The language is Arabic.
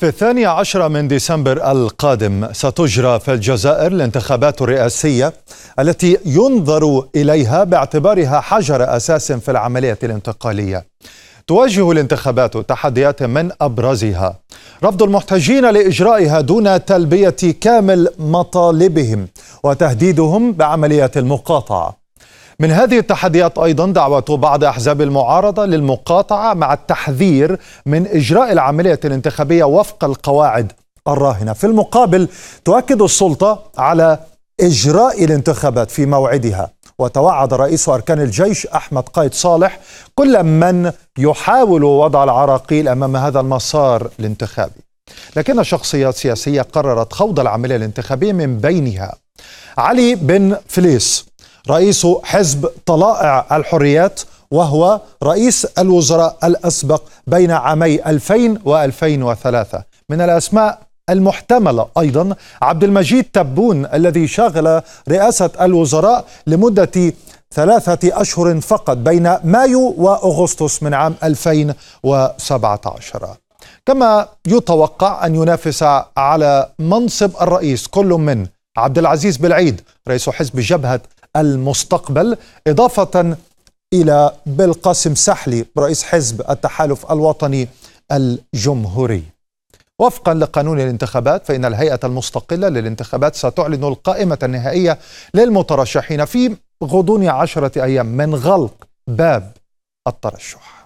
في الثاني عشر من ديسمبر القادم ستجرى في الجزائر الانتخابات الرئاسية التي ينظر إليها باعتبارها حجر أساس في العملية الانتقالية تواجه الانتخابات تحديات من أبرزها رفض المحتجين لإجرائها دون تلبية كامل مطالبهم وتهديدهم بعملية المقاطعة من هذه التحديات ايضا دعوه بعض احزاب المعارضه للمقاطعه مع التحذير من اجراء العمليه الانتخابيه وفق القواعد الراهنه في المقابل تؤكد السلطه على اجراء الانتخابات في موعدها وتوعد رئيس اركان الجيش احمد قايد صالح كل من يحاول وضع العراقيل امام هذا المسار الانتخابي لكن شخصيات سياسيه قررت خوض العمليه الانتخابيه من بينها علي بن فليس رئيس حزب طلائع الحريات وهو رئيس الوزراء الأسبق بين عامي 2000 و2003 من الأسماء المحتملة أيضا عبد المجيد تبون الذي شغل رئاسة الوزراء لمدة ثلاثة أشهر فقط بين مايو وأغسطس من عام 2017 كما يتوقع أن ينافس على منصب الرئيس كل من عبد العزيز بالعيد رئيس حزب جبهة المستقبل إضافة إلى بالقاسم سحلي رئيس حزب التحالف الوطني الجمهوري وفقا لقانون الانتخابات فإن الهيئة المستقلة للانتخابات ستعلن القائمة النهائية للمترشحين في غضون عشرة أيام من غلق باب الترشح